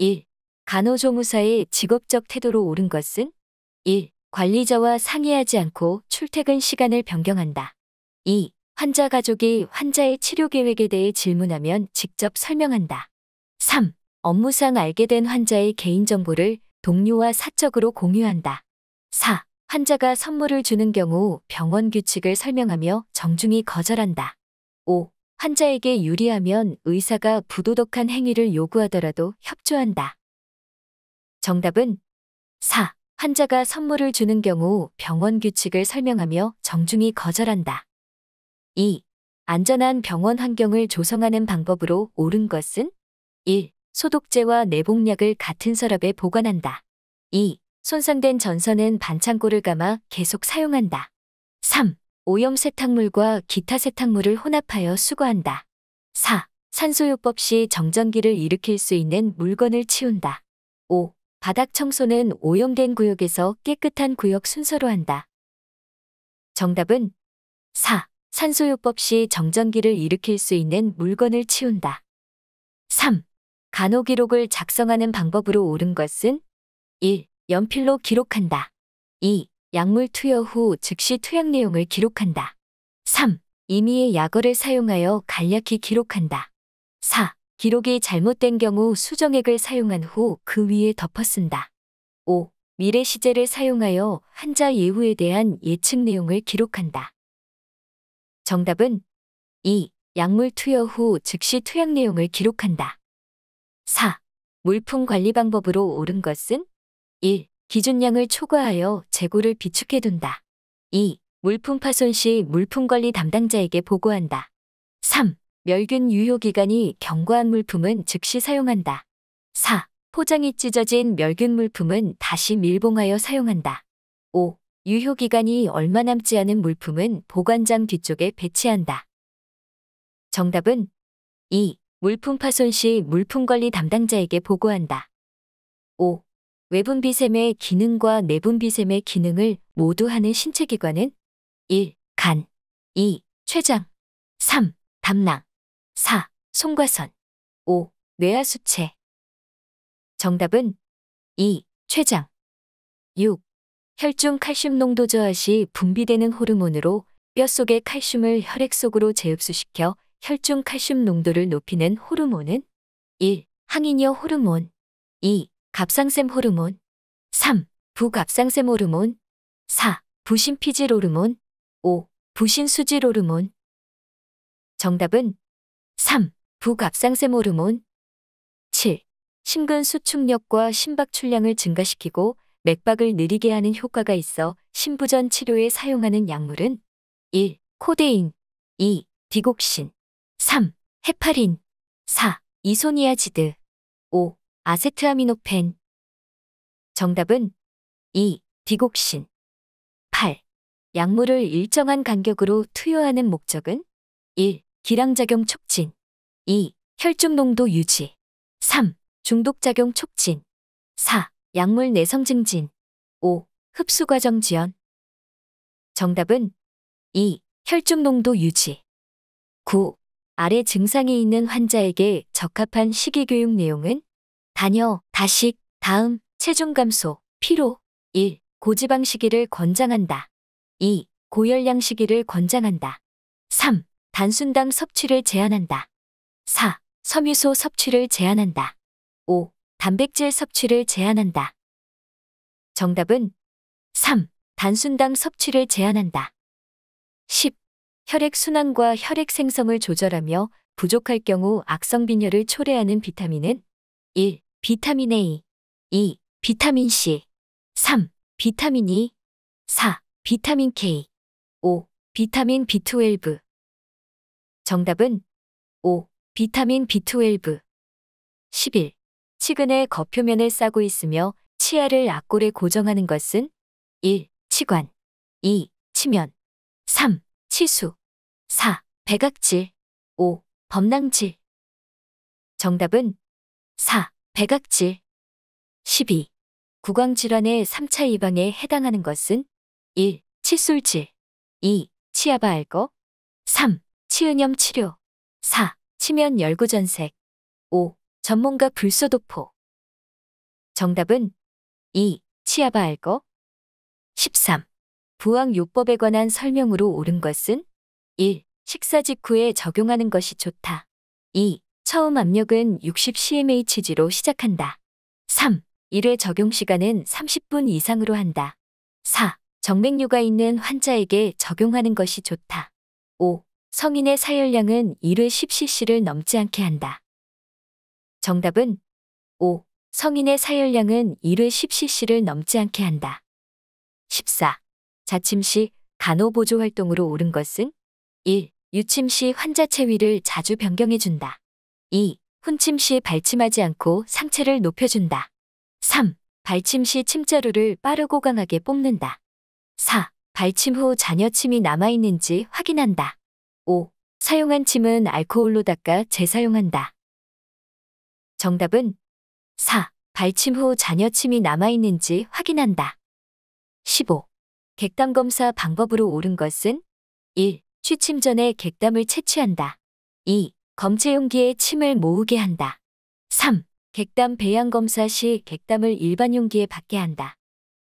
1. 간호조무사의 직업적 태도로 옳은 것은 1. 관리자와 상의하지 않고 출퇴근 시간을 변경한다. 2. 환자 가족이 환자의 치료 계획에 대해 질문하면 직접 설명한다. 3. 업무상 알게 된 환자의 개인정보를 동료와 사적으로 공유한다. 4. 환자가 선물을 주는 경우 병원 규칙을 설명하며 정중히 거절한다. 5. 환자에게 유리하면 의사가 부도덕한 행위를 요구하더라도 협조한다. 정답은 4. 환자가 선물을 주는 경우 병원 규칙을 설명하며 정중히 거절한다. 2. 안전한 병원 환경을 조성하는 방법으로 옳은 것은 1. 소독제와 내복약을 같은 서랍에 보관한다. 2. 손상된 전선은 반창고를 감아 계속 사용한다. 3. 오염 세탁물과 기타 세탁물을 혼합하여 수거한다. 4. 산소요법 시 정전기를 일으킬 수 있는 물건을 치운다. 5. 바닥 청소는 오염된 구역에서 깨끗한 구역 순서로 한다. 정답은 4. 산소요법 시 정전기를 일으킬 수 있는 물건을 치운다. 3. 간호기록을 작성하는 방법으로 옳은 것은 1. 연필로 기록한다. 2. 약물 투여 후 즉시 투약 내용을 기록한다. 3. 임의의 약어를 사용하여 간략히 기록한다. 4. 기록이 잘못된 경우 수정액을 사용한 후 그 위에 덮어쓴다. 5. 미래 시제를 사용하여 환자 예후에 대한 예측 내용을 기록한다. 정답은 2. 약물 투여 후 즉시 투약 내용을 기록한다. 4. 물품 관리 방법으로 옳은 것은 1. 기준량을 초과하여 재고를 비축해둔다. 2. 물품 파손 시 물품 관리 담당자에게 보고한다. 3. 멸균 유효기간이 경과한 물품은 즉시 사용한다. 4. 포장이 찢어진 멸균 물품은 다시 밀봉하여 사용한다. 5. 유효기간이 얼마 남지 않은 물품은 보관장 뒤쪽에 배치한다. 정답은 2. 물품 파손 시 물품 관리 담당자에게 보고한다. 5. 외분비샘의 기능과 내분비샘의 기능을 모두 하는 신체기관은 1. 간 2. 췌장 3. 담낭 4. 송과선 5. 뇌하수체 정답은 2. 췌장 6. 혈중 칼슘 농도 저하 시 분비되는 호르몬으로 뼛속의 칼슘을 혈액 속으로 재흡수시켜 혈중 칼슘 농도를 높이는 호르몬은 1. 항인여 호르몬 2. 갑상샘 호르몬 3. 부갑상샘 호르몬 4. 부신피질 호르몬 5. 부신수질 호르몬 정답은 3. 부갑상샘 호르몬 7. 심근 수축력과 심박 출량을 증가시키고 맥박을 느리게 하는 효과가 있어 심부전 치료에 사용하는 약물은 1. 코데인 2. 디곡신 3. 헤파린 4. 이소니아지드 5. 아세트아미노펜. 정답은 2. 디곡신. 8. 약물을 일정한 간격으로 투여하는 목적은 1. 기량작용 촉진 2. 혈중 농도 유지 3. 중독작용 촉진 4. 약물 내성 증진 5. 흡수 과정 지연 정답은 2. 혈중 농도 유지 9. 아래 증상이 있는 환자에게 적합한 식이교육 내용은 다녀, 다식, 다음, 체중 감소, 피로. 1. 고지방 시기를 권장한다. 2. 고열량 시기를 권장한다. 3. 단순당 섭취를 제한한다. 4. 섬유소 섭취를 제한한다. 5. 단백질 섭취를 제한한다. 정답은 3. 단순당 섭취를 제한한다. 10. 혈액순환과 혈액 생성을 조절하며 부족할 경우 악성빈혈을 초래하는 비타민은 1. 비타민 A 2. 비타민 C 3. 비타민 E 4. 비타민 K 5. 비타민 B12 정답은 5. 비타민 B12 11. 치근에 겉표면을 싸고 있으며 치아를 악골에 고정하는 것은 1. 치관 2. 치면 3. 치수 4. 배각질 5. 범낭질 정답은 4. 백악질 12. 구강질환의 3차 예방에 해당하는 것은 1. 칫솔질 2. 치아바 알거 3. 치은염 치료 4. 치면 열구전색 5. 전문가 불소독포 정답은 2. 치아바 알거 13. 부항요법에 관한 설명으로 옳은 것은 1. 식사 직후에 적용하는 것이 좋다. 2. 처음 압력은 60cmhg로 시작한다. 3. 1회 적용 시간은 30분 이상으로 한다. 4. 정맥류가 있는 환자에게 적용하는 것이 좋다. 5. 성인의 사혈량은 1회 10cc를 넘지 않게 한다. 정답은 5. 성인의 사혈량은 1회 10cc를 넘지 않게 한다. 14. 자침 시 간호보조 활동으로 옳은 것은 1. 유침 시 환자 체위를 자주 변경해준다. 2. 훈침 시 발침하지 않고 상체를 높여준다. 3. 발침 시 침자루를 빠르고 강하게 뽑는다. 4. 발침 후 잔여 침이 남아있는지 확인한다. 5. 사용한 침은 알코올로 닦아 재사용한다. 정답은 4. 발침 후 잔여 침이 남아있는지 확인한다. 15. 객담 검사 방법으로 옳은 것은 1. 취침 전에 객담을 채취한다. 2. 검체 용기에 침을 모으게 한다. 3. 객담 배양 검사 시 객담을 일반 용기에 받게 한다.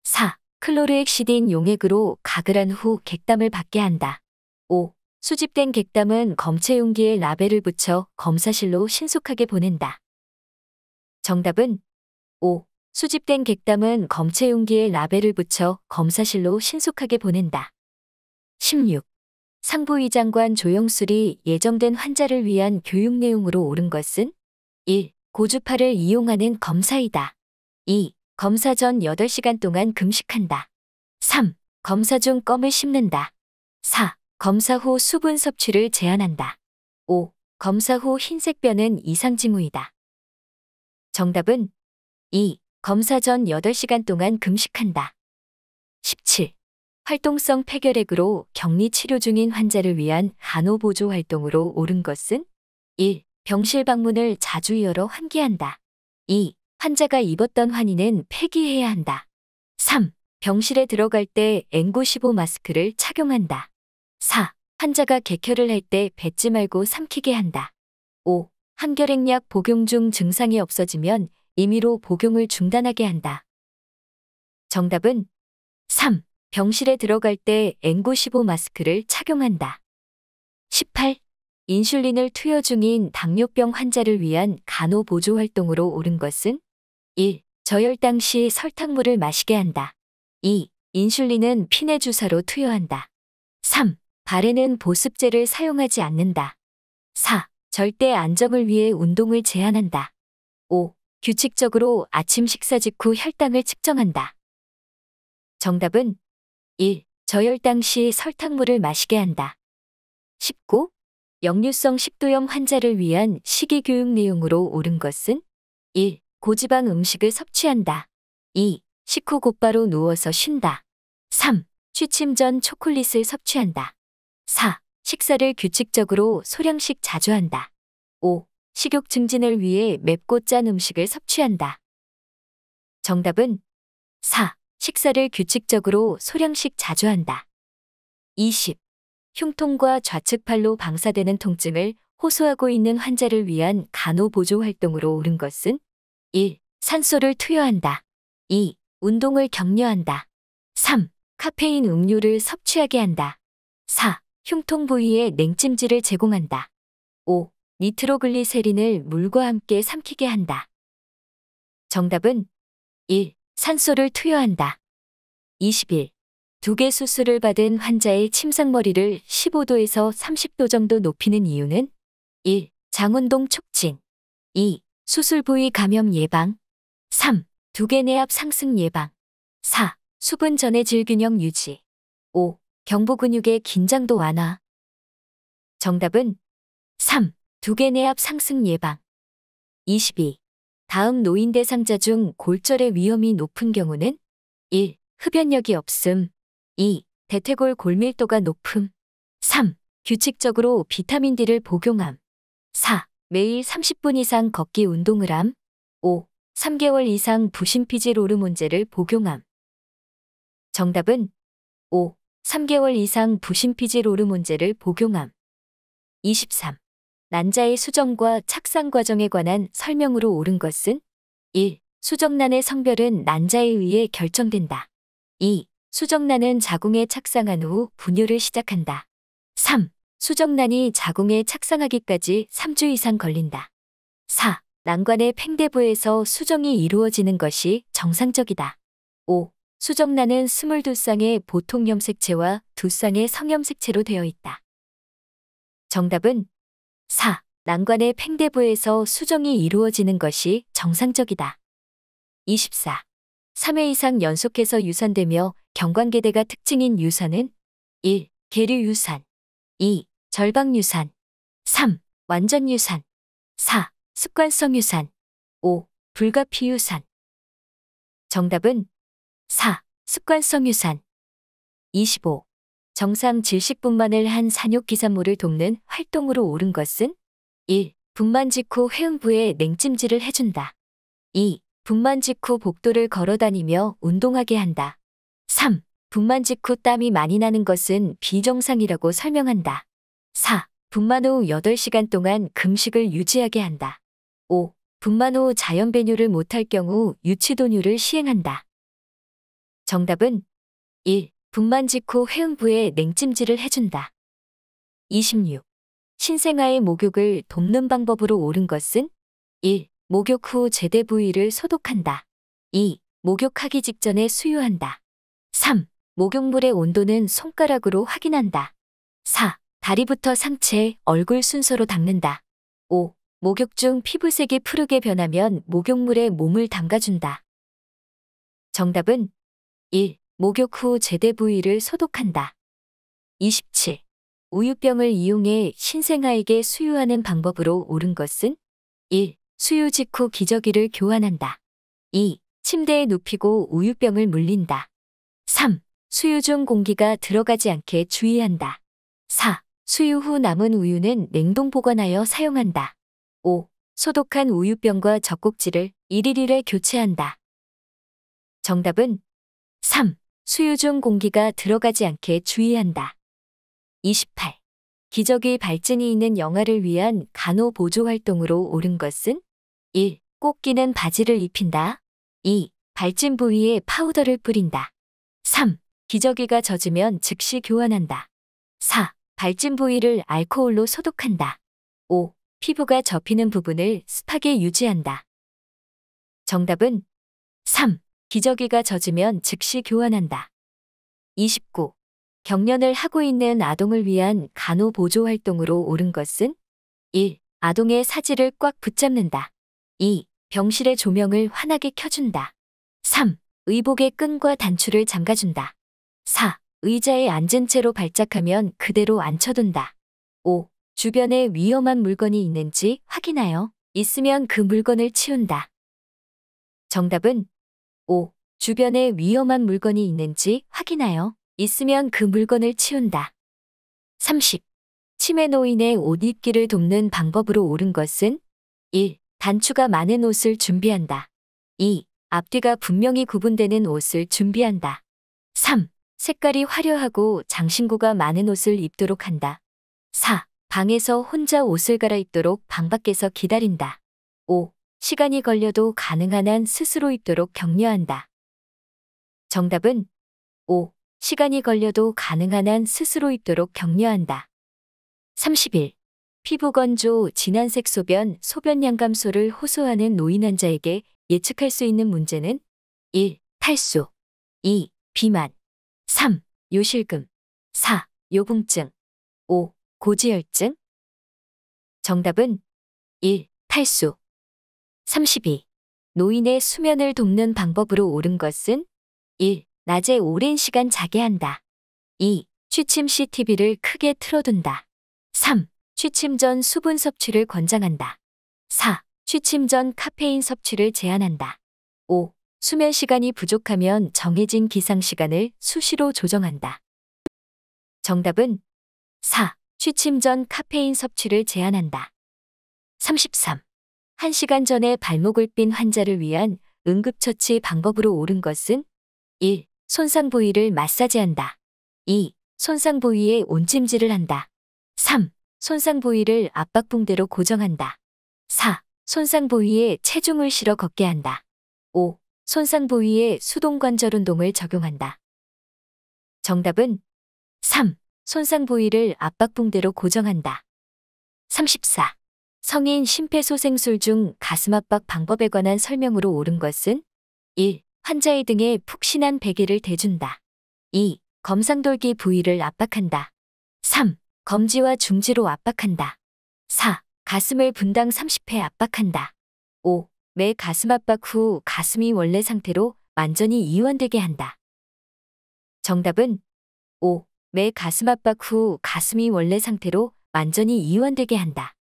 4. 클로르액시딘 용액으로 가글한 후 객담을 받게 한다. 5. 수집된 객담은 검체 용기에 라벨을 붙여 검사실로 신속하게 보낸다. 정답은 5. 수집된 객담은 검체 용기에 라벨을 붙여 검사실로 신속하게 보낸다. 16. 상부위 장관 조영술이 예정된 환자를 위한 교육 내용으로 옳은 것은 1. 고주파를 이용하는 검사이다. 2. 검사 전 8시간 동안 금식한다. 3. 검사 중 껌을 씹는다. 4. 검사 후 수분 섭취를 제한한다. 5. 검사 후 흰색변은 이상징후이다. 정답은 2. 검사 전 8시간 동안 금식한다. 17. 활동성 폐결핵으로 격리 치료 중인 환자를 위한 간호 보조 활동으로 옳은 것은 1. 병실 방문을 자주 열어 환기한다. 2. 환자가 입었던 환인은 폐기해야 한다. 3. 병실에 들어갈 때 N95 마스크를 착용한다. 4. 환자가 개혈을 할 때 뱉지 말고 삼키게 한다. 5. 한결핵약 복용 중 증상이 없어지면 임의로 복용을 중단하게 한다. 정답은 3. 병실에 들어갈 때 N95 마스크를 착용한다. 18. 인슐린을 투여 중인 당뇨병 환자를 위한 간호 보조 활동으로 옳은 것은 1. 저혈당 시 설탕물을 마시게 한다. 2. 인슐린은 피내 주사로 투여한다. 3. 발에는 보습제를 사용하지 않는다. 4. 절대 안정을 위해 운동을 제한한다. 5. 규칙적으로 아침 식사 직후 혈당을 측정한다. 정답은 1. 저혈당 시 설탕물을 마시게 한다. 19. 역류성 식도염 환자를 위한 식이교육 내용으로 옳은 것은 1. 고지방 음식을 섭취한다. 2. 식후 곧바로 누워서 쉰다. 3. 취침 전 초콜릿을 섭취한다. 4. 식사를 규칙적으로 소량씩 자주 한다. 5. 식욕 증진을 위해 맵고 짠 음식을 섭취한다. 정답은 4. 식사를 규칙적으로 소량씩 자주 한다. 20. 흉통과 좌측팔로 방사되는 통증을 호소하고 있는 환자를 위한 간호보조 활동으로 옳은 것은 1. 산소를 투여한다. 2. 운동을 격려한다. 3. 카페인 음료를 섭취하게 한다. 4. 흉통 부위에 냉찜질을 제공한다. 5. 니트로글리세린을 물과 함께 삼키게 한다. 정답은 1. 산소를 투여한다. 20일. 두개 수술을 받은 환자의 침상머리를 15도에서 30도 정도 높이는 이유는 1. 장운동 촉진 2. 수술 부위 감염 예방 3. 두개 내압 상승 예방 4. 수분 전의 질균형 유지 5. 경부 근육의 긴장도 완화 정답은 3. 두개 내압 상승 예방 22. 다음 노인 대상자 중 골절의 위험이 높은 경우는 1. 흡연력이 없음 2. 대퇴골 골밀도가 높음 3. 규칙적으로 비타민 D를 복용함 4. 매일 30분 이상 걷기 운동을 함 5. 3개월 이상 부신피질 호르몬제를 복용함 정답은 5. 3개월 이상 부신피질 호르몬제를 복용함 23. 난자의 수정과 착상 과정에 관한 설명으로 옳은 것은 1. 수정란의 성별은 난자에 의해 결정된다. 2. 수정란은 자궁에 착상한 후 분유를 시작한다. 3. 수정란이 자궁에 착상하기까지 3주 이상 걸린다. 4. 난관의 팽대부에서 수정이 이루어지는 것이 정상적이다. 5. 수정란은 22쌍의 보통 염색체와 2쌍의 성염색체로 되어 있다. 정답은 4. 난관의 팽대부에서 수정이 이루어지는 것이 정상적이다. 24. 3회 이상 연속해서 유산되며 경관계대가 특징인 유산은 1. 계류 유산 2. 절박 유산 3. 완전 유산 4. 습관성 유산 5. 불가피 유산 정답은 4. 습관성 유산 25. 정상 질식분만을 한산욕기산물을 돕는 활동으로 옳은 것은 1. 분만 직후 회음부에 냉찜질을 해준다. 2. 분만 직후 복도를 걸어다니며 운동하게 한다. 3. 분만 직후 땀이 많이 나는 것은 비정상이라고 설명한다. 4. 분만 후 8시간 동안 금식을 유지하게 한다. 5. 분만 후 자연 배뇨를 못할 경우 유치도뇨를 시행한다. 정답은 1. 분만 직후 회음부에 냉찜질을 해준다. 26. 신생아의 목욕을 돕는 방법으로 옳은 것은 1. 목욕 후 제대 부위를 소독한다. 2. 목욕하기 직전에 수유한다. 3. 목욕물의 온도는 손가락으로 확인한다. 4. 다리부터 상체, 얼굴 순서로 닦는다. 5. 목욕 중 피부색이 푸르게 변하면 목욕물에 몸을 담가준다. 정답은 1. 목욕 후 제대 부위를 소독한다. 27. 우유병을 이용해 신생아에게 수유하는 방법으로 옳은 것은 1. 수유 직후 기저귀를 교환한다. 2. 침대에 눕히고 우유병을 물린다. 3. 수유 중 공기가 들어가지 않게 주의한다. 4. 수유 후 남은 우유는 냉동 보관하여 사용한다. 5. 소독한 우유병과 젖꼭지를 일일일에 교체한다. 정답은 3. 수유 중 공기가 들어가지 않게 주의한다. 28. 기저귀 발진이 있는 영아를 위한 간호 보조 활동으로 옳은 것은 1. 꼭끼는 바지를 입힌다. 2. 발진 부위에 파우더를 뿌린다. 3. 기저귀가 젖으면 즉시 교환한다. 4. 발진 부위를 알코올로 소독한다. 5. 피부가 접히는 부분을 습하게 유지한다. 정답은 3. 기저귀가 젖으면 즉시 교환한다. 29. 경련을 하고 있는 아동을 위한 간호 보조 활동으로 옳은 것은 1. 아동의 사지를 꽉 붙잡는다. 2. 병실의 조명을 환하게 켜준다. 3. 의복의 끈과 단추를 잠가준다. 4. 의자에 앉은 채로 발작하면 그대로 앉혀둔다. 5. 주변에 위험한 물건이 있는지 확인하여 있으면 그 물건을 치운다. 정답은 5. 주변에 위험한 물건이 있는지 확인하여 있으면 그 물건을 치운다. 30. 치매 노인의 옷 입기를 돕는 방법으로 옳은 것은 1. 단추가 많은 옷을 준비한다. 2. 앞뒤가 분명히 구분되는 옷을 준비한다. 3. 색깔이 화려하고 장신구가 많은 옷을 입도록 한다. 4. 방에서 혼자 옷을 갈아입도록 방 밖에서 기다린다. 5. 시간이 걸려도 가능한 한 스스로 있도록 격려한다. 정답은 5. 시간이 걸려도 가능한 한 스스로 있도록 격려한다. 30일. 피부 건조, 진한 색소변, 소변양 감소를 호소하는 노인 환자에게 예측할 수 있는 문제는 1. 탈수 2. 비만 3. 요실금 4. 요궁증 5. 고지혈증 정답은 1. 탈수 32. 노인의 수면을 돕는 방법으로 옳은 것은 1. 낮에 오랜 시간 자게 한다. 2. 취침 시 TV를 크게 틀어둔다. 3. 취침 전 수분 섭취를 권장한다. 4. 취침 전 카페인 섭취를 제한한다. 5. 수면 시간이 부족하면 정해진 기상 시간을 수시로 조정한다. 정답은 4. 취침 전 카페인 섭취를 제한한다. 33. 1시간 전에 발목을 삔 환자를 위한 응급처치 방법으로 옳은 것은 1. 손상 부위를 마사지한다. 2. 손상 부위에 온찜질을 한다. 3. 손상 부위를 압박 붕대로 고정한다. 4. 손상 부위에 체중을 실어 걷게 한다. 5. 손상 부위에 수동관절 운동을 적용한다. 정답은 3. 손상 부위를 압박 붕대로 고정한다. 34. 성인 심폐소생술 중 가슴 압박 방법에 관한 설명으로 옳은 것은 1. 환자의 등에 푹신한 베개를 대준다. 2. 검상돌기 부위를 압박한다. 3. 검지와 중지로 압박한다. 4. 가슴을 분당 30회 압박한다. 5. 매 가슴 압박 후 가슴이 원래 상태로 완전히 이완되게 한다. 정답은 5. 매 가슴 압박 후 가슴이 원래 상태로 완전히 이완되게 한다.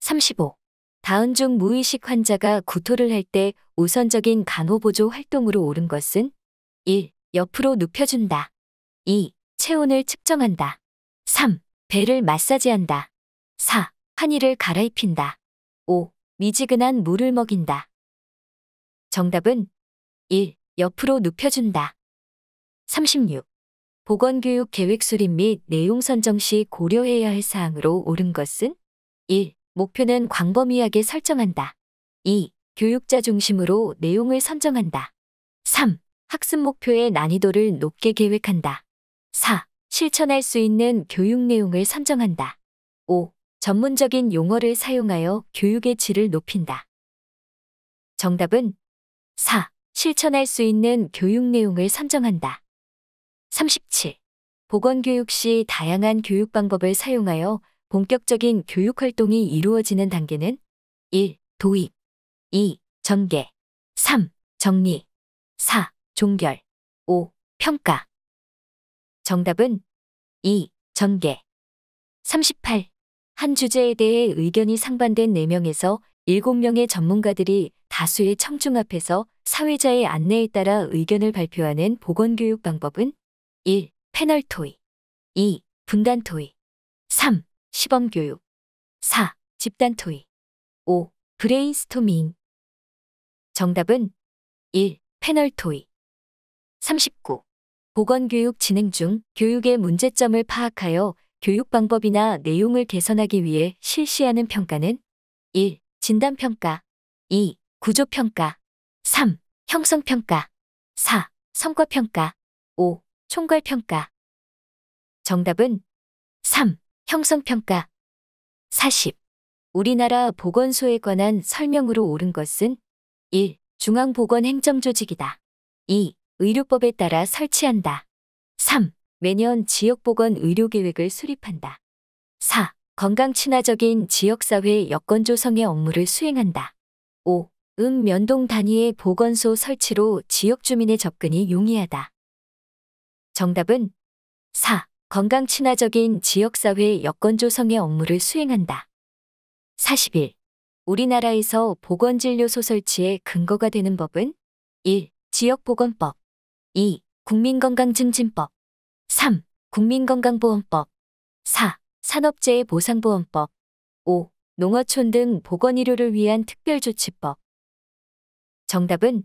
35. 다운 중 무의식 환자가 구토를 할 때 우선적인 간호보조 활동으로 옳은 것은 1. 옆으로 눕혀준다. 2. 체온을 측정한다. 3. 배를 마사지한다. 4. 환희를 갈아입힌다. 5. 미지근한 물을 먹인다. 정답은 1. 옆으로 눕혀준다. 36. 보건교육 계획 수립 및 내용 선정 시 고려해야 할 사항으로 옳은 것은 1. 목표는 광범위하게 설정한다. 2. 교육자 중심으로 내용을 선정한다. 3. 학습 목표의 난이도를 높게 계획한다. 4. 실천할 수 있는 교육 내용을 선정한다. 5. 전문적인 용어를 사용하여 교육의 질을 높인다. 정답은 4. 실천할 수 있는 교육 내용을 선정한다. 37. 보건교육 시 다양한 교육 방법을 사용하여 본격적인 교육 활동이 이루어지는 단계는 1. 도입 2. 전개 3. 정리 4. 종결 5. 평가 정답은 2. 전개 38. 한 주제에 대해 의견이 상반된 4명에서 7명의 전문가들이 다수의 청중 앞에서 사회자의 안내에 따라 의견을 발표하는 보건교육 방법은 1. 패널 토이 2. 분단 토이 3. 시범교육 4. 집단토의 5. 브레인스토밍 정답은 1. 패널토의 39. 보건교육 진행 중 교육의 문제점을 파악하여 교육 방법이나 내용을 개선하기 위해 실시하는 평가는 1. 진단평가 2. 구조평가 3. 형성평가 4. 성과평가 5. 총괄평가 정답은 3. 형성평가 40. 우리나라 보건소에 관한 설명으로 옳은 것은 1. 중앙보건행정조직이다. 2. 의료법에 따라 설치한다. 3. 매년 지역보건 의료계획을 수립한다. 4. 건강 친화적인 지역사회 여건 조성의 업무를 수행한다. 5. 은 면동 단위의 보건소 설치로 지역 주민의 접근이 용이하다. 정답은 4. 건강 친화적인 지역사회 여건 조성의 업무를 수행한다. 40일. 우리나라에서 보건진료소 설치에 근거가 되는 법은 1. 지역보건법 2. 국민건강증진법 3. 국민건강보험법 4. 산업재해 보상보험법 5. 농어촌 등 보건의료를 위한 특별조치법 정답은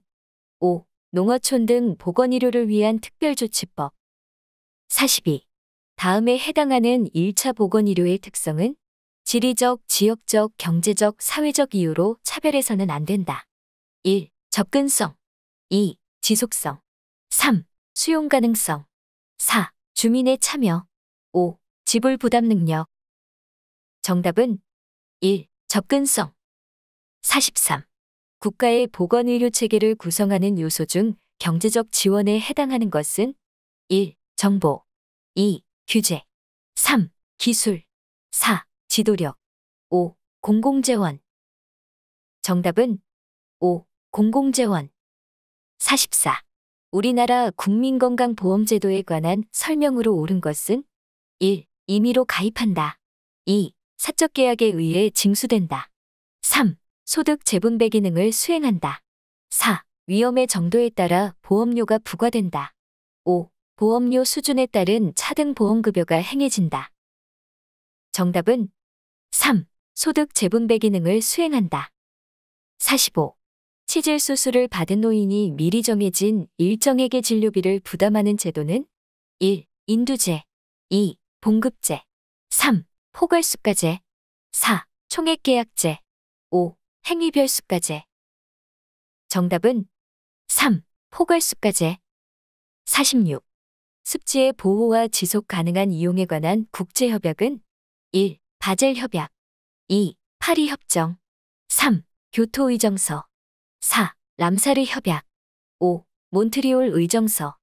5. 농어촌 등 보건의료를 위한 특별조치법 42. 다음에 해당하는 1차 보건의료의 특성은 지리적, 지역적, 경제적, 사회적 이유로 차별해서는 안 된다. 1. 접근성 2. 지속성 3. 수용 가능성 4. 주민의 참여 5. 지불 부담 능력 정답은 1. 접근성 43. 국가의 보건의료 체계를 구성하는 요소 중 경제적 지원에 해당하는 것은 1. 정보 2. 규제 3. 기술 4. 지도력 5. 공공재원 정답은 5. 공공재원 44. 우리나라 국민건강보험제도에 관한 설명으로 옳은 것은 1. 임의로 가입한다. 2. 사적 계약에 의해 징수된다. 3. 소득 재분배 기능을 수행한다. 4. 위험의 정도에 따라 보험료가 부과된다. 5. 보험료 수준에 따른 차등 보험급여가 행해진다. 정답은 3. 소득 재분배 기능을 수행한다. 45. 치질 수술을 받은 노인이 미리 정해진 일정액의 진료비를 부담하는 제도는 1. 인두제 2. 봉급제 3. 포괄수가제 4. 총액계약제 5. 행위별수가제 정답은 3. 포괄수가제 46. 습지의 보호와 지속 가능한 이용에 관한 국제협약은 1. 바젤 협약 2. 파리 협정 3. 교토 의정서 4. 람사르 협약 5. 몬트리올 의정서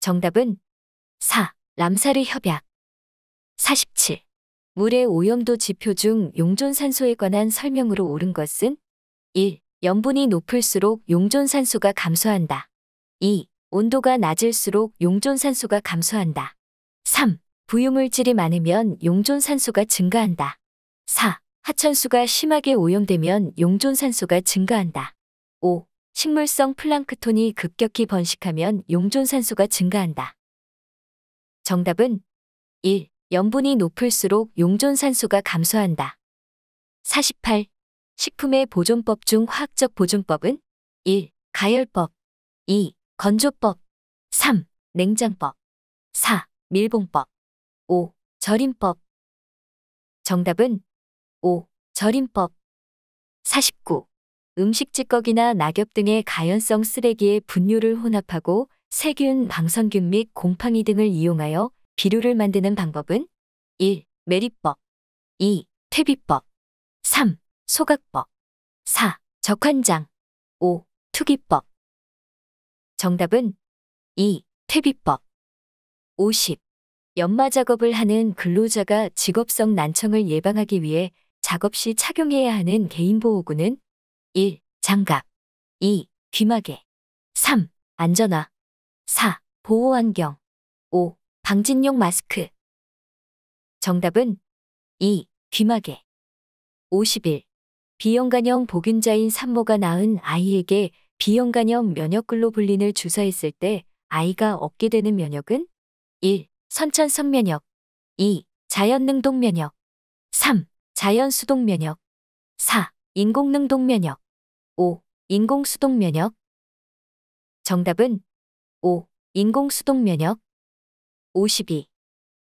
정답은 4. 람사르 협약 47. 물의 오염도 지표 중 용존산소에 관한 설명으로 옳은 것은 1. 염분이 높을수록 용존산소가 감소한다. 2. 온도가 낮을수록 용존산소가 감소한다. 3. 부유물질이 많으면 용존산소가 증가한다. 4. 하천수가 심하게 오염되면 용존산소가 증가한다. 5. 식물성 플랑크톤이 급격히 번식하면 용존산소가 증가한다. 정답은 1. 염분이 높을수록 용존산소가 감소한다. 48. 식품의 보존법 중 화학적 보존법은 1. 가열법 2. 건조법 3. 냉장법 4. 밀봉법 5. 절임법 정답은 5. 절임법 49. 음식 찌꺼기나 낙엽 등의 가연성 쓰레기에 분유를 혼합하고 세균, 방선균 및곰팡이 등을 이용하여 비료를 만드는 방법은 1. 매립법 2. 퇴비법 3. 소각법 4. 적환장 5. 투기법 정답은 2. 퇴비법 50. 연마 작업을 하는 근로자가 직업성 난청을 예방하기 위해 작업 시 착용해야 하는 개인보호구는 1. 장갑 2. 귀마개 3. 안전화 4. 보호안경 5. 방진용 마스크 정답은 2. 귀마개 51. 비형간형 보균자인 산모가 낳은 아이에게 비형간염 면역글로불린을 주사했을 때 아이가 얻게 되는 면역은 1. 선천성면역 2. 자연능동면역 3. 자연수동면역 4. 인공능동면역 5. 인공수동면역 정답은 5. 인공수동면역 52.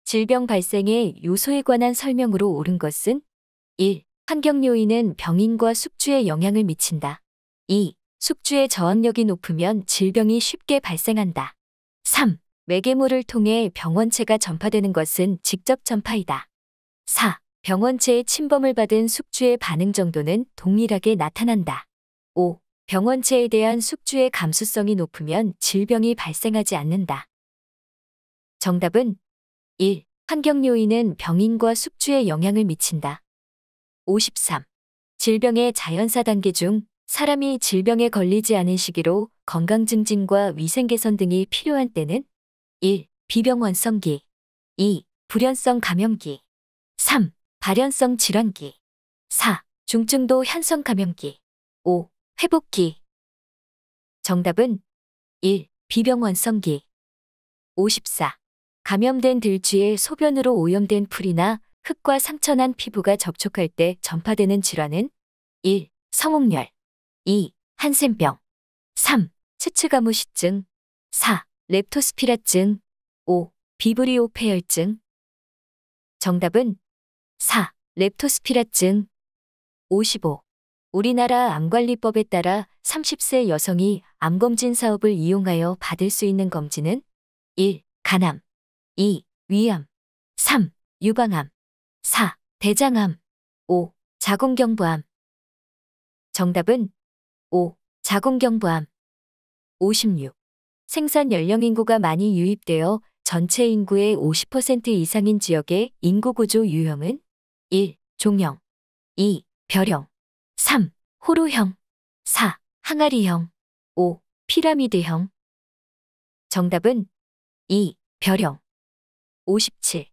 질병 발생의 요소에 관한 설명으로 옳은 것은 1. 환경 요인은 병인과 숙주에 영향을 미친다. 2. 숙주의 저항력이 높으면 질병이 쉽게 발생한다. 3. 매개물을 통해 병원체가 전파되는 것은 직접 전파이다. 4. 병원체의 침범을 받은 숙주의 반응 정도는 동일하게 나타난다. 5. 병원체에 대한 숙주의 감수성이 높으면 질병이 발생하지 않는다. 정답은 1. 환경 요인은 병인과 숙주에 영향을 미친다. 53. 질병의 자연사 단계 중 사람이 질병에 걸리지 않은 시기로 건강 증진과 위생 개선 등이 필요한 때는 1. 비병원성기 2. 불연성 감염기 3. 발현성 질환기 4. 중증도 현성 감염기 5. 회복기 정답은 1. 비병원성기 54. 감염된 들쥐의 소변으로 오염된 풀이나 흙과 상처난 피부가 접촉할 때 전파되는 질환은 1. 성홍열 2. 한센병 3. 체츠가무시증 4. 렙토스피라증 5. 비브리오폐혈증 정답은 4. 렙토스피라증 55. 우리나라 암관리법에 따라 30세 여성이 암검진 사업을 이용하여 받을 수 있는 검진은 1. 간암 2. 위암 3. 유방암 4. 대장암 5. 자궁경부암 정답은 5. 자궁경부암 56. 생산 연령 인구가 많이 유입되어 전체 인구의 50% 이상인 지역의 인구 구조 유형은 1. 종형 2. 별형 3. 호루형 4. 항아리형 5. 피라미드형 정답은 2. 별형 57.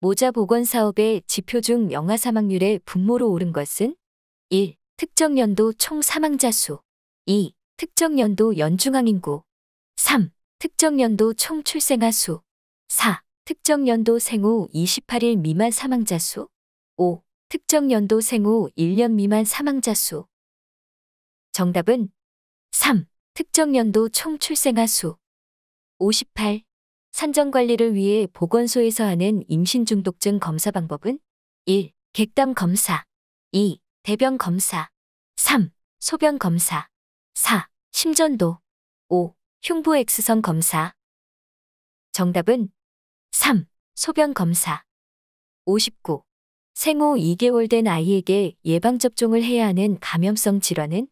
모자 보건 사업의 지표 중 영아 사망률의 분모로 오른 것은 1. 특정 연도 총 사망자 수 2. 특정 연도 연중앙 인구 3. 특정 연도 총 출생아 수 4. 특정 연도 생후 28일 미만 사망자 수 5. 특정 연도 생후 1년 미만 사망자 수 정답은 3. 특정 연도 총 출생아 수 58. 산정관리를 위해 보건소에서 하는 임신중독증 검사 방법은 1. 객담 검사 2. 대변 검사 3. 소변 검사 4. 심전도 5. 흉부 X선 검사 정답은 3. 소변 검사 59. 생후 2개월 된 아이에게 예방접종을 해야 하는 감염성 질환은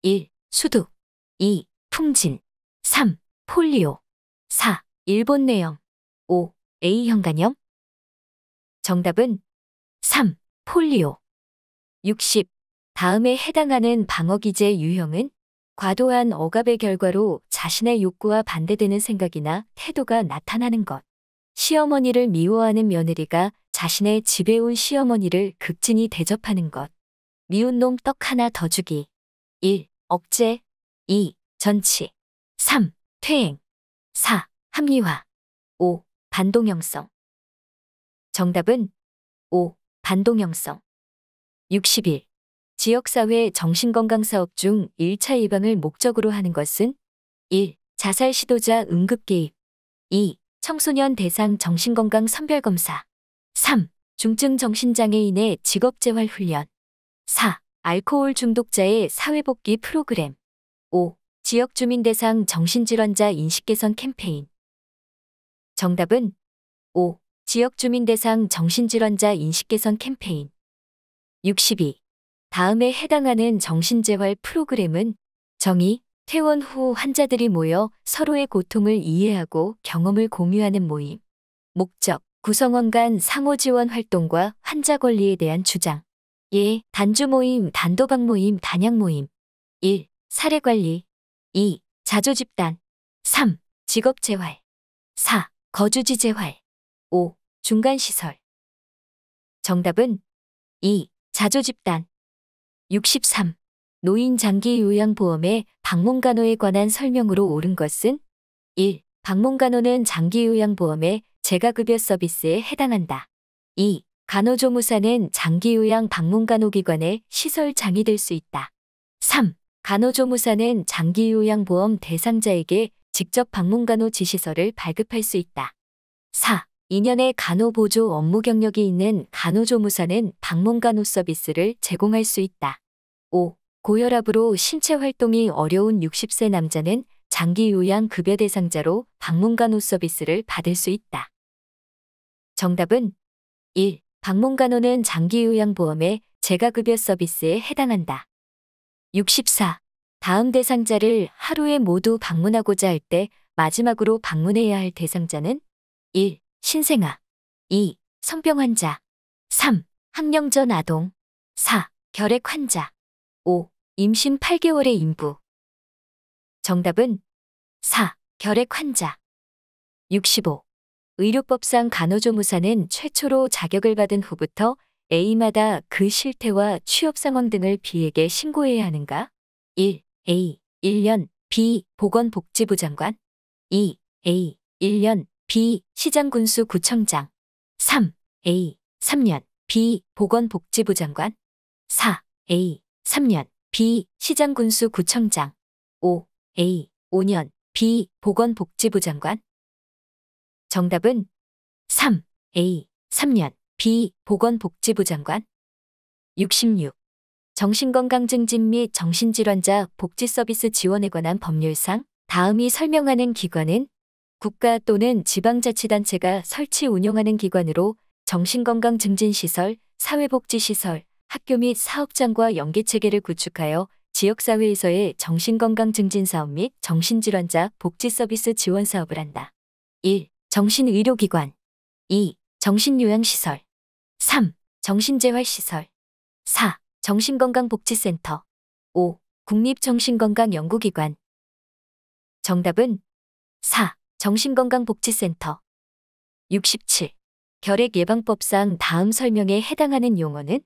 1. 수두 2. 풍진 3. 폴리오 4. 일본 내염 5. A형 간염 정답은 3. 폴리오 60. 다음에 해당하는 방어기제 유형은 과도한 억압의 결과로 자신의 욕구와 반대되는 생각이나 태도가 나타나는 것. 시어머니를 미워하는 며느리가 자신의 집에 온 시어머니를 극진히 대접하는 것. 미운 놈 떡 하나 더 주기. 1. 억제 2. 전치 3. 퇴행 4. 합리화 5. 반동형성 정답은 5. 반동형성 61. 지역사회 정신건강사업 중 1차 예방을 목적으로 하는 것은 1. 자살 시도자 응급 개입 2. 청소년 대상 정신건강 선별검사 3. 중증 정신장애인의 직업재활 훈련 4. 알코올 중독자의 사회복귀 프로그램 5. 지역 주민 대상 정신질환자 인식 개선 캠페인 정답은 5. 지역 주민 대상 정신질환자 인식 개선 캠페인 62. 다음에 해당하는 정신재활 프로그램은 정의, 퇴원 후 환자들이 모여 서로의 고통을 이해하고 경험을 공유하는 모임, 목적, 구성원 간 상호 지원 활동과 환자 권리에 대한 주장, 예, 단주 모임, 단도박 모임, 단양 모임, 1. 사례 관리, 2. 자조 집단, 3. 직업 재활, 4. 거주지 재활, 5. 중간 시설 정답은 2. 자조 집단 63. 노인 장기 요양보험의 방문간호에 관한 설명으로 옳은 것은 1. 방문간호는 장기 요양보험의 재가급여 서비스에 해당한다. 2. 간호조무사는 장기 요양 방문간호기관의 시설 장이 될 수 있다. 3. 간호조무사는 장기 요양보험 대상자에게 직접 방문간호 지시서를 발급할 수 있다. 4. 2년의 간호보조 업무 경력이 있는 간호조무사는 방문간호 서비스를 제공할 수 있다. 5. 고혈압으로 신체 활동이 어려운 60세 남자는 장기 요양 급여 대상자로 방문간호 서비스를 받을 수 있다. 정답은 1. 방문간호는 장기 요양 보험의 재가급여 서비스에 해당한다. 64. 다음 대상자를 하루에 모두 방문하고자 할 때 마지막으로 방문해야 할 대상자는 1. 신생아 2. 성병 환자 3. 학령전 아동 4. 결핵 환자 5. 임신 8개월의 임부 정답은 4. 결핵 환자. 65. 의료법상 간호조무사는 최초로 자격을 받은 후부터 A마다 그 실태와 취업 상황 등을 B에게 신고해야 하는가? 1. A. 1년 B. 보건복지부 장관 2. A. 1년 B. 시장군수 구청장 3. A. 3년 B. 보건복지부 장관 4. A. 3년 B 시장 군수 구청장 5 A 5년 B 보건복지부 장관 정답은 3 A 3년 B 보건복지부 장관 66 정신건강증진 및 정신질환자 복지서비스 지원에 관한 법률상 다음이 설명하는 기관은 국가 또는 지방자치단체가 설치 운영하는 기관으로 정신건강증진시설, 사회복지시설, 학교 및 사업장과 연계체계를 구축하여 지역사회에서의 정신건강 증진 사업 및 정신질환자 복지 서비스 지원 사업을 한다. 1. 정신의료기관 2. 정신요양시설 3. 정신재활시설 4. 정신건강복지센터 5. 국립정신건강연구기관 정답은 4. 정신건강복지센터 67. 결핵예방법상 다음 설명에 해당하는 용어는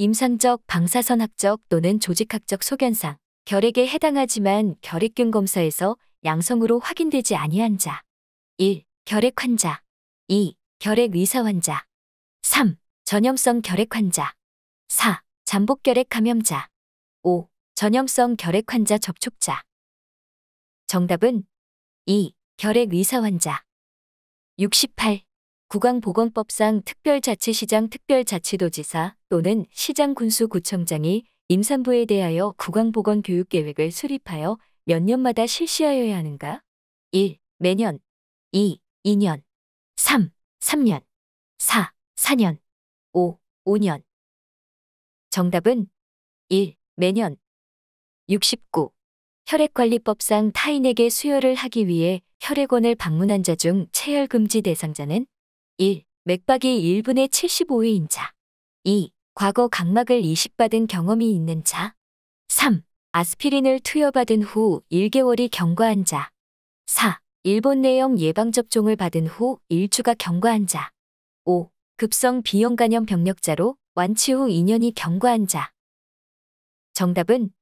임상적, 방사선학적 또는 조직학적 소견상 결핵에 해당하지만 결핵균 검사에서 양성으로 확인되지 아니한 자. 1. 결핵 환자. 2. 결핵 의사 환자. 3. 전염성 결핵 환자. 4. 잠복 결핵 감염자. 5. 전염성 결핵 환자 접촉자. 정답은 2. 결핵 의사 환자. 68. 구강보건법상 특별자치시장 특별자치도지사 또는 시장군수구청장이 임산부에 대하여 구강보건교육계획을 수립하여 몇 년마다 실시하여야 하는가? 1. 매년 2. 2년 3. 3년 4. 4년 5. 5년 정답은 1. 매년 69. 혈액관리법상 타인에게 수혈을 하기 위해 혈액원을 방문한 자 중 체혈금지 대상자는 1. 맥박이 1분의 75회인 자. 2. 과거 각막을 이식받은 경험이 있는 자. 3. 아스피린을 투여받은 후 1개월이 경과한 자. 4. 일본 내염 예방접종을 받은 후 1주가 경과한 자. 5. 급성 비형 간염 병력자로 완치 후 2년이 경과한 자. 정답은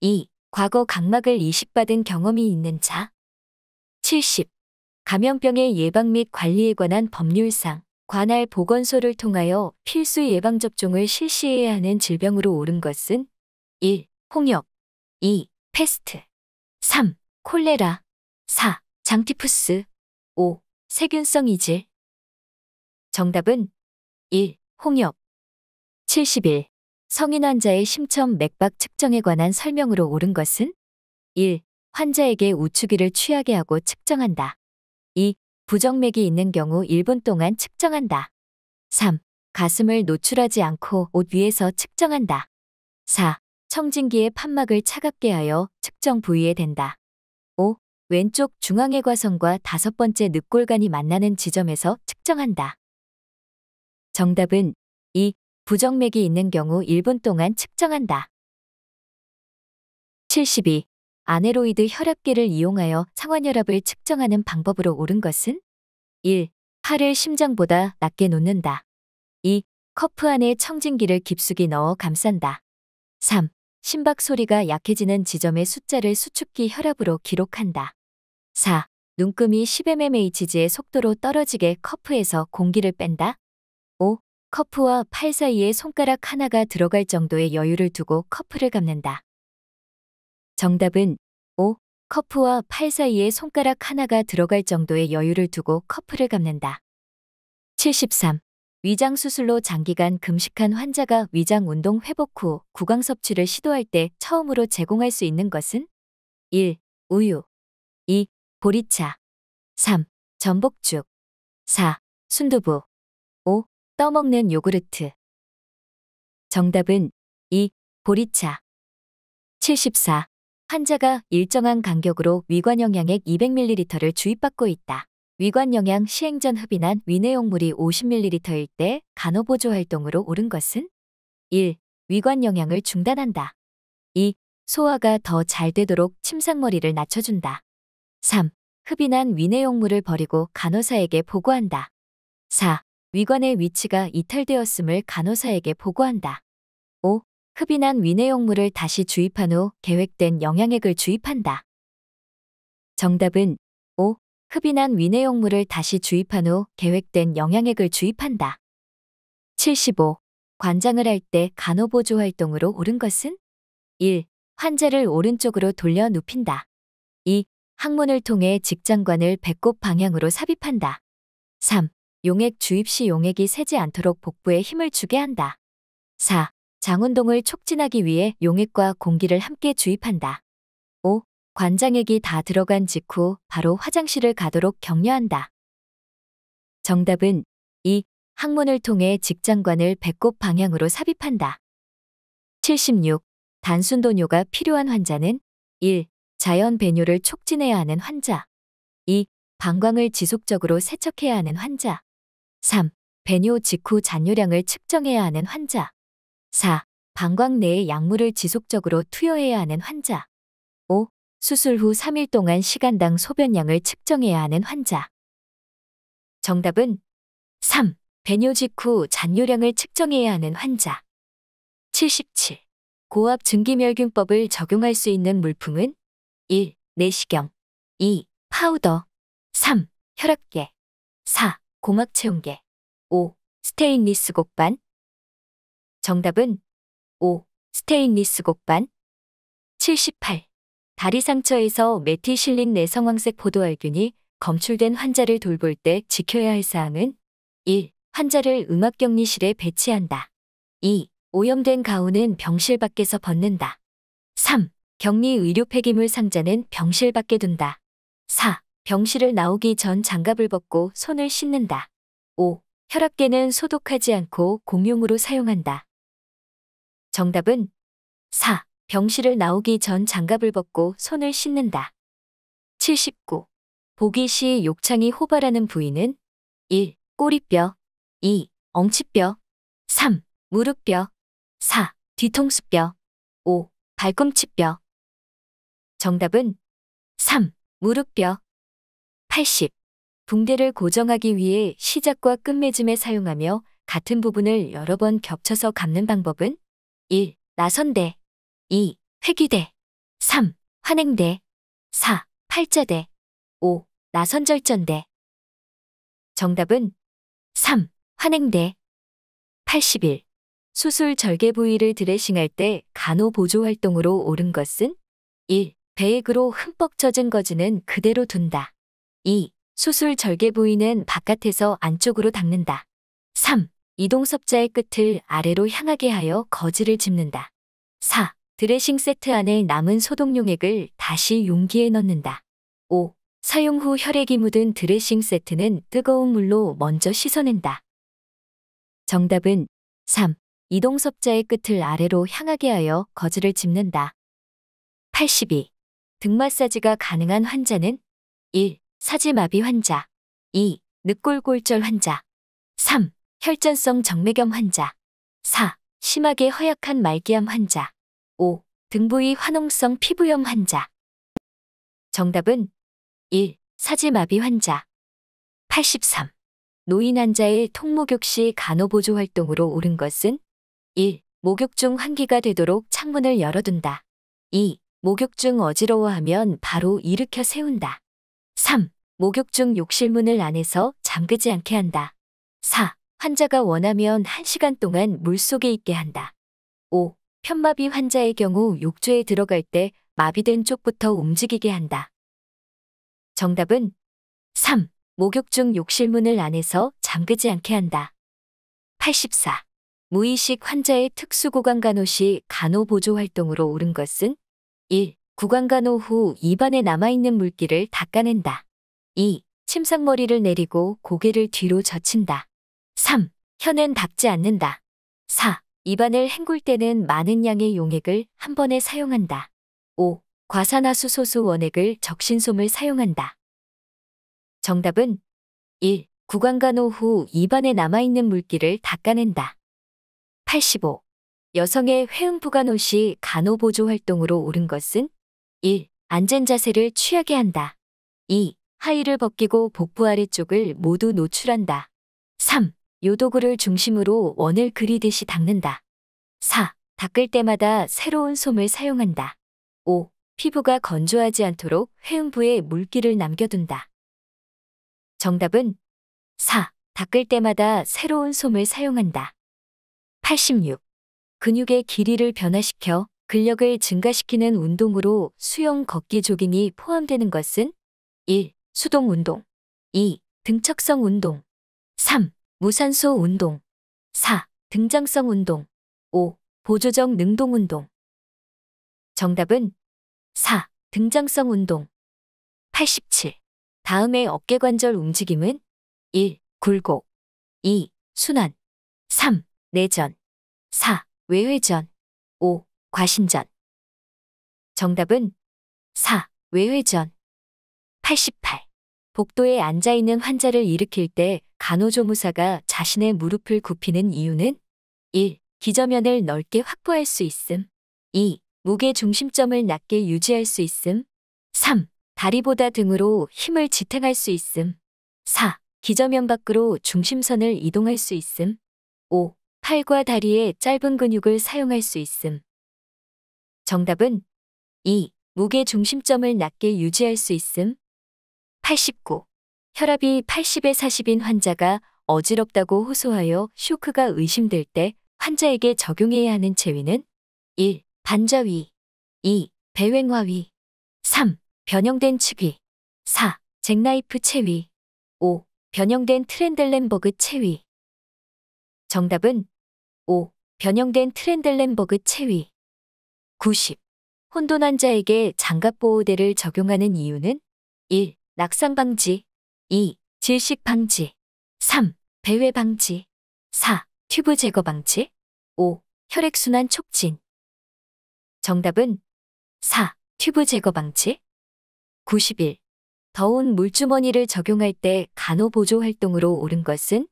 2. 과거 각막을 이식받은 경험이 있는 자. 70. 감염병의 예방 및 관리에 관한 법률상 관할 보건소를 통하여 필수 예방접종을 실시해야 하는 질병으로 옳은 것은 1. 홍역 2. 패스트 3. 콜레라 4. 장티푸스 5. 세균성 이질 정답은 1. 홍역 71. 성인 환자의 심천 맥박 측정에 관한 설명으로 옳은 것은 1. 환자에게 우추기를 취하게 하고 측정한다. 2. 부정맥이 있는 경우 1분 동안 측정한다. 3. 가슴을 노출하지 않고 옷 위에서 측정한다. 4. 청진기의 판막을 차갑게 하여 측정 부위에 댄다. 5. 왼쪽 중앙의 과선과 다섯 번째 늑골간이 만나는 지점에서 측정한다. 정답은 2. 부정맥이 있는 경우 1분 동안 측정한다. 72. 아네로이드 혈압계를 이용하여 상환혈압을 측정하는 방법으로 옳은 것은 1. 팔을 심장보다 낮게 놓는다. 2. 커프 안에 청진기를 깊숙이 넣어 감싼다. 3. 심박 소리가 약해지는 지점의 숫자를 수축기 혈압으로 기록한다. 4. 눈금이 10mmhg의 속도로 떨어지게 커프에서 공기를 뺀다. 5. 커프와 팔 사이에 손가락 하나가 들어갈 정도의 여유를 두고 커프를 감는다. 정답은 5. 커프와 팔 사이에 손가락 하나가 들어갈 정도의 여유를 두고 커프를 감는다. 73. 위장 수술로 장기간 금식한 환자가 위장 운동 회복 후 구강 섭취를 시도할 때 처음으로 제공할 수 있는 것은 1. 우유 2. 보리차 3. 전복죽 4. 순두부 5. 떠먹는 요구르트 정답은 2. 보리차 74. 환자가 일정한 간격으로 위관 영양액 200ml를 주입받고 있다. 위관 영양 시행 전흡인한 위내용물이 50ml일 때 간호보조 활동으로 오른 것은 1. 위관 영양을 중단한다. 2. 소화가 더 잘 되도록 침상머리를 낮춰준다. 3. 흡인한 위내용물을 버리고 간호사에게 보고한다. 4. 위관의 위치가 이탈되었음을 간호사에게 보고한다. 5. 흡인한 위내용물을 다시 주입한 후 계획된 영양액을 주입한다. 정답은 5. 흡인한 위내용물을 다시 주입한 후 계획된 영양액을 주입한다. 75. 관장을 할 때 간호보조 활동으로 옳은 것은? 1. 환자를 오른쪽으로 돌려 눕힌다. 2. 항문을 통해 직장관을 배꼽 방향으로 삽입한다. 3. 용액 주입 시 용액이 새지 않도록 복부에 힘을 주게 한다. 4. 장운동을 촉진하기 위해 용액과 공기를 함께 주입한다. 5. 관장액이 다 들어간 직후 바로 화장실을 가도록 격려한다. 정답은 2. 항문을 통해 직장관을 배꼽 방향으로 삽입한다. 76. 단순도뇨가 필요한 환자는 1. 자연 배뇨를 촉진해야 하는 환자 2. 방광을 지속적으로 세척해야 하는 환자 3. 배뇨 직후 잔뇨량을 측정해야 하는 환자 4. 방광 내에 약물을 지속적으로 투여해야 하는 환자. 5. 수술 후 3일 동안 시간당 소변량을 측정해야 하는 환자. 정답은 3. 배뇨 직후 잔뇨량을 측정해야 하는 환자. 77. 고압 증기멸균법을 적용할 수 있는 물품은 1. 내시경 2. 파우더 3. 혈압계 4. 고막채온계 5. 스테인리스 곡반 정답은 5. 스테인리스 곡반 78. 다리 상처에서 메티 실린 내성황색 포도알균이 검출된 환자를 돌볼 때 지켜야 할 사항은 1. 환자를 음압격리실에 배치한다. 2. 오염된 가운은 병실 밖에서 벗는다. 3. 격리 의료 폐기물 상자는 병실 밖에 둔다. 4. 병실을 나오기 전 장갑을 벗고 손을 씻는다. 5. 혈압계는 소독하지 않고 공용으로 사용한다. 정답은 4. 병실을 나오기 전 장갑을 벗고 손을 씻는다. 79. 보기 시 욕창이 호발하는 부위는 1. 꼬리뼈 2. 엉치뼈 3. 무릎뼈 4. 뒤통수뼈 5. 발꿈치뼈 정답은 3. 무릎뼈 80. 붕대를 고정하기 위해 시작과 끝맺음에 사용하며 같은 부분을 여러 번 겹쳐서 감는 방법은 1. 나선대 2. 회귀대 3. 환행대 4. 팔자대 5. 나선절전대 정답은 3. 환행대 81. 수술 절개 부위를 드레싱할 때 간호 보조 활동으로 옳은 것은 1. 배액으로 흠뻑 젖은 거즈는 그대로 둔다. 2. 수술 절개 부위는 바깥에서 안쪽으로 닦는다. 3. 이동섭자의 끝을 아래로 향하게 하여 거즈를집는다 4. 드레싱 세트 안에 남은 소독 용액을 다시 용기에 넣는다. 5. 사용 후 혈액이 묻은 드레싱 세트는 뜨거운 물로 먼저 씻어낸다. 정답은 3. 이동섭자의 끝을 아래로 향하게 하여 거즈를 집는다 82. 등 마사지가 가능한 환자는 1. 사지마비 환자 2. 늑골골절 환자 3. 혈전성 정맥염 환자 4. 심하게 허약한 말기암 환자 5. 등부위 화농성 피부염 환자 정답은 1. 사지마비 환자 83. 노인 환자의 통목욕 시 간호보조 활동으로 옳은 것은 1. 목욕 중 환기가 되도록 창문을 열어둔다. 2. 목욕 중 어지러워하면 바로 일으켜 세운다. 3. 목욕 중 욕실문을 안에서 잠그지 않게 한다. 4. 환자가 원하면 1시간 동안 물속에 있게 한다. 5. 편마비 환자의 경우 욕조에 들어갈 때 마비된 쪽부터 움직이게 한다. 정답은 3. 목욕 중 욕실문을 안에서 잠그지 않게 한다. 84. 무의식 환자의 특수구강 간호 시 간호 보조 활동으로 옳은 것은 1. 구강 간호 후 입안에 남아있는 물기를 닦아낸다. 2. 침상머리를 내리고 고개를 뒤로 젖힌다. 3. 혀는 닦지 않는다. 4. 입안을 헹굴 때는 많은 양의 용액을 한 번에 사용한다. 5. 과산화수소수 원액을 적신솜을 사용한다. 정답은 1. 구강간 호후 입안에 남아있는 물기를 닦아낸다. 85. 여성의 회음부간 옷이 간호보조 활동으로 옳은 것은 1. 앉은 자세를 취하게 한다. 2. 하의를 벗기고 복부 아래쪽을 모두 노출한다. 3. 요도구를 중심으로 원을 그리듯이 닦는다. 4. 닦을 때마다 새로운 솜을 사용한다. 5. 피부가 건조하지 않도록 회음부에 물기를 남겨둔다. 정답은 4. 닦을 때마다 새로운 솜을 사용한다. 86. 근육의 길이를 변화시켜 근력을 증가시키는 운동으로 수영, 걷기, 조깅이 포함되는 것은 1. 수동 운동 2. 등척성 운동 3. 무산소 운동 4. 등장성 운동 5. 보조적 능동 운동 정답은 4. 등장성 운동 87. 다음의 어깨관절 움직임은 1. 굴곡 2. 순환 3. 내전 4. 외회전 5. 과신전 정답은 4. 외회전 88. 복도에 앉아있는 환자를 일으킬 때 간호조무사가 자신의 무릎을 굽히는 이유는 1. 기저면을 넓게 확보할 수 있음 2. 무게 중심점을 낮게 유지할 수 있음 3. 다리보다 등으로 힘을 지탱할 수 있음 4. 기저면 밖으로 중심선을 이동할 수 있음 5. 팔과 다리의 짧은 근육을 사용할 수 있음 정답은 2. 무게 중심점을 낮게 유지할 수 있음 89. 혈압이 80에 40인 환자가 어지럽다고 호소하여 쇼크가 의심될 때 환자에게 적용해야 하는 체위는 1. 반자위 2. 배횡화위 3. 변형된 측위 4. 잭나이프 체위 5. 변형된 트렌델렌버그 체위 정답은 5. 변형된 트렌델렌버그 체위 90. 혼돈 환자에게 장갑 보호대를 적용하는 이유는 1. 낙상 방지 2. 질식 방지 3. 배회 방지 4. 튜브 제거 방지 5. 혈액순환 촉진 정답은 4. 튜브 제거 방지 91. 더운 물주머니를 적용할 때 간호 보조 활동으로 오른 것은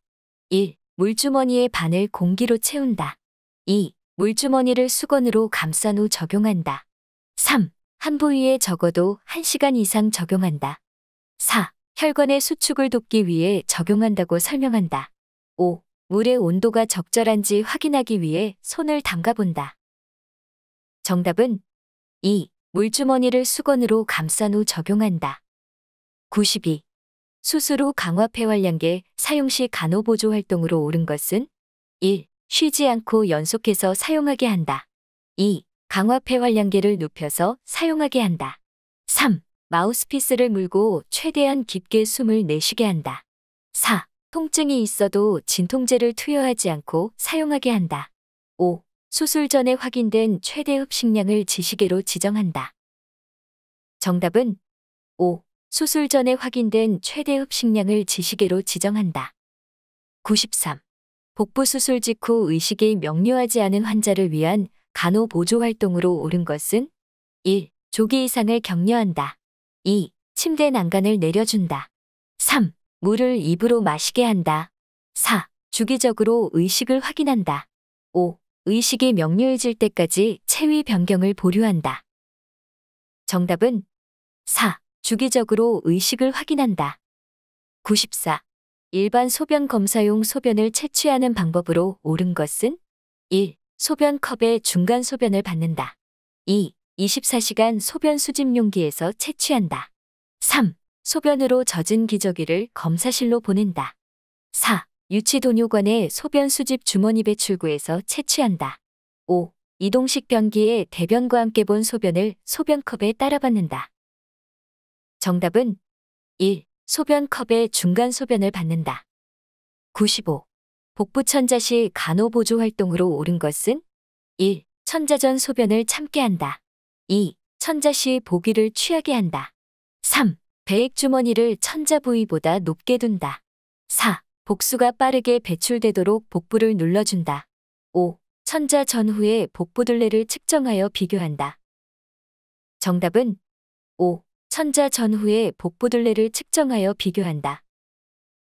1. 물주머니의 반을 공기로 채운다. 2. 물주머니를 수건으로 감싼 후 적용한다. 3. 한 부위에 적어도 1시간 이상 적용한다. 4. 혈관의 수축을 돕기 위해 적용한다고 설명한다. 5. 물의 온도가 적절한지 확인하기 위해 손을 담가본다. 정답은 2. 물주머니를 수건으로 감싼 후 적용한다. 92. 수술후 강화 폐활량계 사용 시 간호보조 활동으로 옳은 것은 1. 쉬지 않고 연속해서 사용하게 한다. 2. 강화 폐활량계를 눕혀서 사용하게 한다. 3. 마우스피스를 물고 최대한 깊게 숨을 내쉬게 한다. 4. 통증이 있어도 진통제를 투여하지 않고 사용하게 한다. 5. 수술 전에 확인된 최대 흡식량을 지시계로 지정한다. 정답은 5. 수술 전에 확인된 최대 흡식량을 지시계로 지정한다. 93. 복부 수술 직후 의식이 명료하지 않은 환자를 위한 간호 보조 활동으로 옳은 것은 1. 조기 이상을 격려한다. 2. 침대 난간을 내려준다. 3. 물을 입으로 마시게 한다. 4. 주기적으로 의식을 확인한다. 5. 의식이 명료해질 때까지 체위 변경을 보류한다. 정답은 4. 주기적으로 의식을 확인한다. 94. 일반 소변 검사용 소변을 채취하는 방법으로 옳은 것은 1. 소변컵의 중간 소변을 받는다. 2. 24시간 소변 수집 용기에서 채취한다. 3. 소변으로 젖은 기저귀를 검사실로 보낸다. 4. 유치도뇨관의 소변 수집 주머니 배출구에서 채취한다. 5. 이동식 변기에 대변과 함께 본 소변을 소변컵에 따라받는다. 정답은 1. 소변컵의 중간 소변을 받는다. 95. 복부 천자 시 간호 보조 활동으로 옳은 것은 1. 천자전 소변을 참게 한다. 2. 천자시의 보기를 취하게 한다. 3. 배액주머니를 천자 부위보다 높게 둔다. 4. 복수가 빠르게 배출되도록 복부를 눌러준다. 5. 천자 전후의 복부 둘레를 측정하여 비교한다. 정답은 5. 천자 전후의 복부 둘레를 측정하여 비교한다.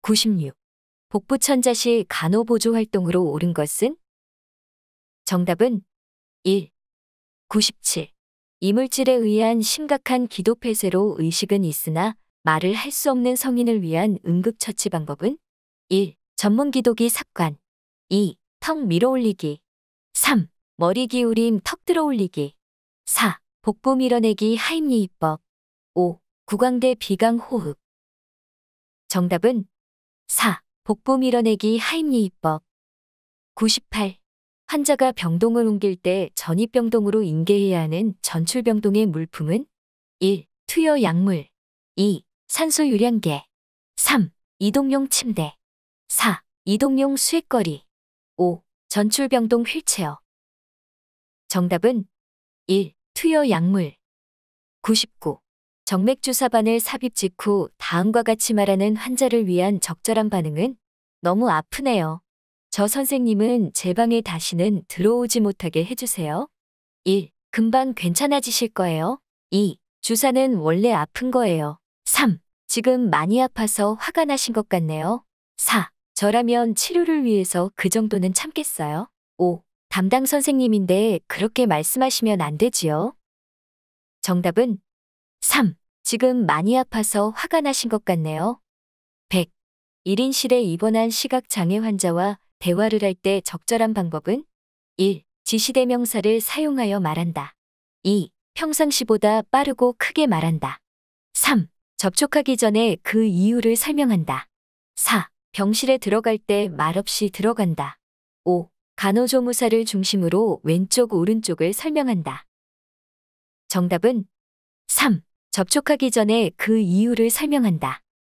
96. 복부 천자시 간호 보조 활동으로 옳은 것은? 정답은 1. 97. 이물질에 의한 심각한 기도 폐쇄로 의식은 있으나 말을 할 수 없는 성인을 위한 응급처치 방법은 1. 전문 기도기 삭관 2. 턱 밀어 올리기 3. 머리 기울임 턱 들어 올리기 4. 복부 밀어내기 하임리 입법 5. 구강대 비강 호흡 정답은 4. 복부 밀어내기 하임리 입법 98. 환자가 병동을 옮길 때 전입병동으로 인계해야 하는 전출병동의 물품은 1. 투여 약물 2. 산소 유량계 3. 이동용 침대 4. 이동용 수액거리 5. 전출병동 휠체어 정답은 1. 투여 약물 99. 정맥주사바늘 삽입 직후 다음과 같이 말하는 환자를 위한 적절한 반응은 너무 아프네요. 저 선생님은 제 방에 다시는 들어오지 못하게 해주세요. 1. 금방 괜찮아지실 거예요. 2. 주사는 원래 아픈 거예요. 3. 지금 많이 아파서 화가 나신 것 같네요. 4. 저라면 치료를 위해서 그 정도는 참겠어요. 5. 담당 선생님인데 그렇게 말씀하시면 안 되지요. 정답은 3. 지금 많이 아파서 화가 나신 것 같네요. 100. 1인실에 입원한 시각장애 환자와 대화를 할 때 적절한 방법은 1. 지시대명사를 사용하여 말한다. 2. 평상시보다 빠르고 크게 말한다. 3. 접촉하기 전에 그 이유를 설명한다. 4. 병실에 들어갈 때 말없이 들어간다. 5. 간호조무사를 중심으로 왼쪽 오른쪽을 설명한다. 정답은 3. 접촉하기 전에 그 이유를 설명한다.